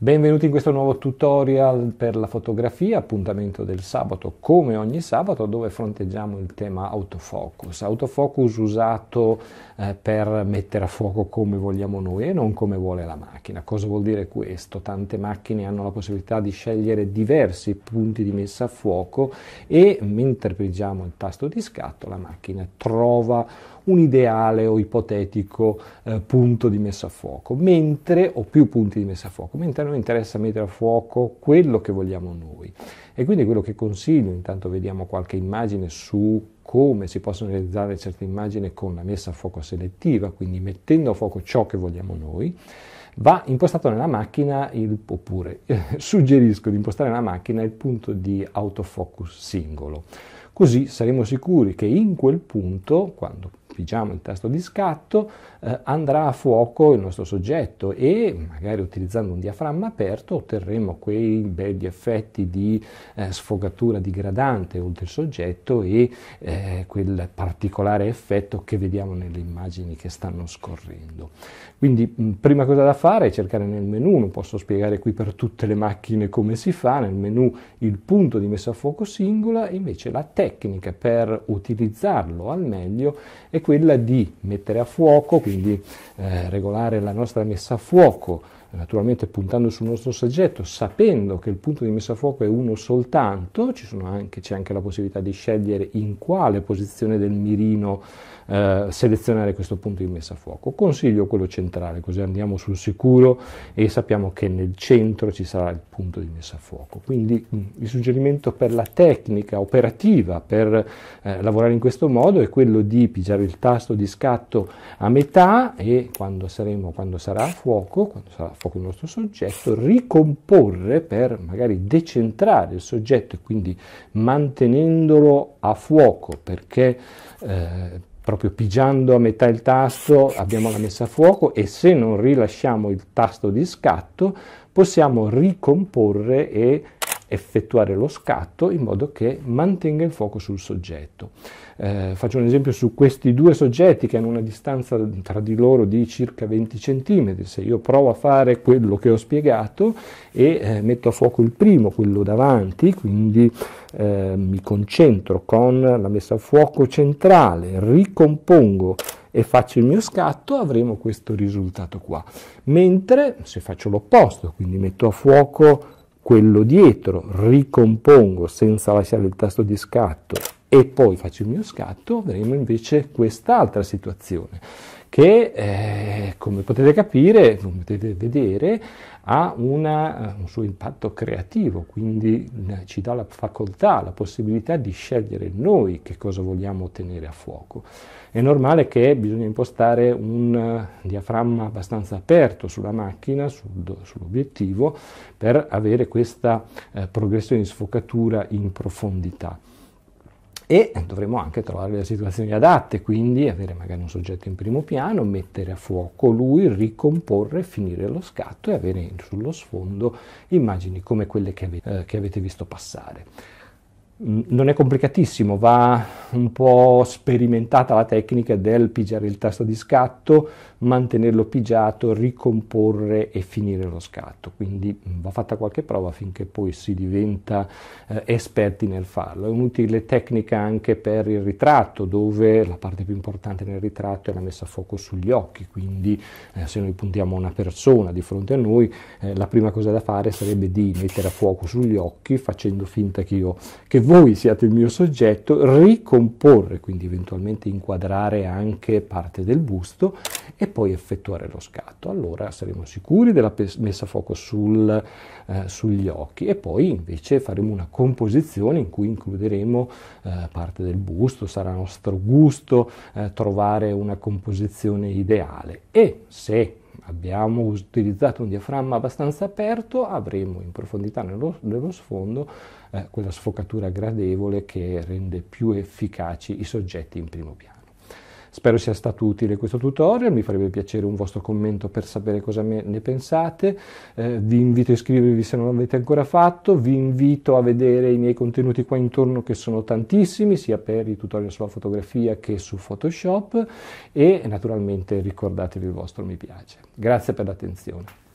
Benvenuti in questo nuovo tutorial per la fotografia, appuntamento del sabato come ogni sabato dove fronteggiamo il tema autofocus, autofocus usato eh, per mettere a fuoco come vogliamo noi e non come vuole la macchina. Cosa vuol dire questo? Tante macchine hanno la possibilità di scegliere diversi punti di messa a fuoco e mentre pregiamo il tasto di scatto la macchina trova un ideale o ipotetico eh, punto di messa a fuoco, mentre, o più punti di messa a fuoco, mentre a noi interessa mettere a fuoco quello che vogliamo noi. E quindi quello che consiglio, intanto vediamo qualche immagine su come si possono realizzare certe immagini con la messa a fuoco selettiva, quindi mettendo a fuoco ciò che vogliamo noi, va impostato nella macchina, il, oppure eh, suggerisco di impostare nella macchina il punto di autofocus singolo. Così saremo sicuri che in quel punto, quando appoggiamo il tasto di scatto, eh, andrà a fuoco il nostro soggetto e magari utilizzando un diaframma aperto otterremo quei belli effetti di eh, sfogatura digradante oltre il soggetto e eh, quel particolare effetto che vediamo nelle immagini che stanno scorrendo. Quindi mh, mm, prima cosa da fare è cercare nel menu, non posso spiegare qui per tutte le macchine come si fa, nel menu il punto di messa a fuoco singola, invece la tecnica per utilizzarlo al meglio è quella quella di mettere a fuoco, quindi eh, regolare la nostra messa a fuoco naturalmente puntando sul nostro soggetto, sapendo che il punto di messa a fuoco è uno soltanto, anche, c'è anche la possibilità di scegliere in quale posizione del mirino eh, selezionare questo punto di messa a fuoco. Consiglio quello centrale, così andiamo sul sicuro e sappiamo che nel centro ci sarà il punto di messa a fuoco. Quindi mm, il suggerimento per la tecnica operativa per eh, lavorare in questo modo è quello di pigiare il tasto di scatto a metà e quando, saremo, quando sarà a fuoco, quando sarà a paragrafo con il nostro soggetto, ricomporre per magari decentrare il soggetto e quindi mantenendolo a fuoco perché eh, proprio pigiando a metà il tasto abbiamo la messa a fuoco e se non rilasciamo il tasto di scatto possiamo ricomporre e effettuare lo scatto in modo che mantenga il fuoco sul soggetto. Eh, faccio un esempio su questi due soggetti che hanno una distanza tra di loro di circa 20 cm, se io provo a fare quello che ho spiegato e eh, metto a fuoco il primo, quello davanti, quindi eh, mi concentro con la messa a fuoco centrale, ricompongo e faccio il mio scatto, avremo questo risultato qua. Mentre se faccio l'opposto, quindi metto a fuoco quello dietro, ricompongo senza lasciare il tasto di scatto e poi faccio il mio scatto, avremo invece quest'altra situazione che eh, come potete capire, come potete vedere, ha una, eh, un suo impatto creativo, quindi eh, ci dà la facoltà, la possibilità di scegliere noi che cosa vogliamo tenere a fuoco. È normale che bisogna impostare un eh, diaframma abbastanza aperto sulla macchina, sul, sull'obiettivo, per avere questa eh, progressione di sfocatura in profondità e dovremo anche trovare le situazioni adatte, quindi avere magari un soggetto in primo piano, mettere a fuoco lui, ricomporre, finire lo scatto e avere sullo sfondo immagini come quelle che, avete, eh, che avete visto passare. Non è complicatissimo, va un po' sperimentata la tecnica del pigiare il tasto di scatto, mantenerlo pigiato, ricomporre e finire lo scatto. Quindi mm, va fatta qualche prova finché poi si diventa eh, esperti nel farlo. È un'utile tecnica anche per il ritratto, dove la parte più importante nel ritratto è la messa a fuoco sugli occhi, quindi eh, se noi puntiamo una persona di fronte a noi, eh, la prima cosa da fare sarebbe di mettere a fuoco sugli occhi facendo finta che, io, che voi siate il mio soggetto, ricomporre ricomporre, quindi eventualmente inquadrare anche parte del busto e poi effettuare lo scatto. Allora saremo sicuri della messa a fuoco sul, eh, sugli occhi e poi invece faremo una composizione in cui includeremo eh, parte del busto, sarà nostro gusto eh, trovare una composizione ideale e se abbiamo utilizzato un diaframma abbastanza aperto, avremo in profondità nello, nello sfondo eh, quella sfocatura gradevole che rende più efficaci i soggetti in primo piano. Spero sia stato utile questo tutorial, mi farebbe piacere un vostro commento per sapere cosa ne pensate, eh, vi invito a iscrivervi se non l'avete ancora fatto, vi invito a vedere i miei contenuti qua intorno che sono tantissimi, sia per i tutorial sulla fotografia che su Photoshop e naturalmente ricordatevi il vostro mi piace. Grazie per l'attenzione.